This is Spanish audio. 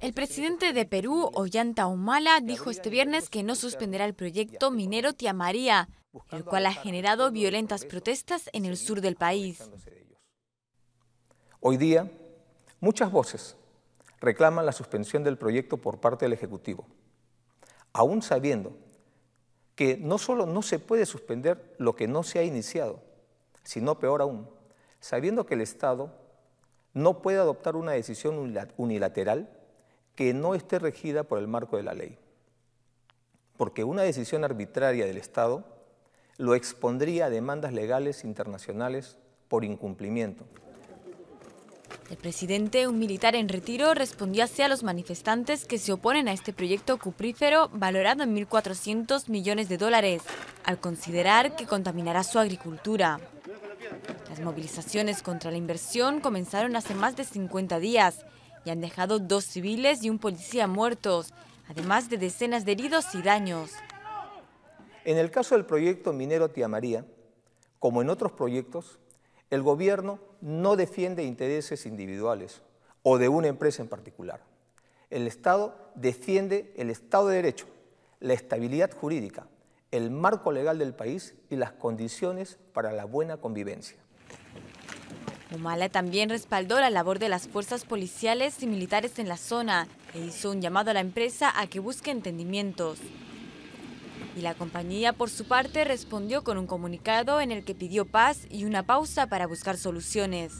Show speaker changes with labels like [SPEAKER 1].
[SPEAKER 1] El presidente de Perú, Ollanta Humala, dijo este viernes que no suspenderá el proyecto minero Tiamaría, el cual ha generado violentas protestas en el sur del país.
[SPEAKER 2] Hoy día, muchas voces reclaman la suspensión del proyecto por parte del Ejecutivo, aún sabiendo que no solo no se puede suspender lo que no se ha iniciado, sino peor aún, sabiendo que el Estado no puede adoptar una decisión unilateral que no esté regida por el marco de la ley, porque una decisión arbitraria del Estado lo expondría a demandas legales internacionales por incumplimiento.
[SPEAKER 1] El presidente, un militar en retiro, respondió así a los manifestantes que se oponen a este proyecto cuprífero valorado en 1.400 millones de dólares, al considerar que contaminará su agricultura. Las movilizaciones contra la inversión comenzaron hace más de 50 días y han dejado dos civiles y un policía muertos, además de decenas de heridos y daños.
[SPEAKER 2] En el caso del proyecto minero Tía María, como en otros proyectos, el gobierno no defiende intereses individuales o de una empresa en particular. El Estado defiende el Estado de Derecho, la estabilidad jurídica, el marco legal del país y las condiciones para la buena convivencia.
[SPEAKER 1] Humala también respaldó la labor de las fuerzas policiales y militares en la zona e hizo un llamado a la empresa a que busque entendimientos. Y la compañía, por su parte, respondió con un comunicado en el que pidió paz y una pausa para buscar soluciones.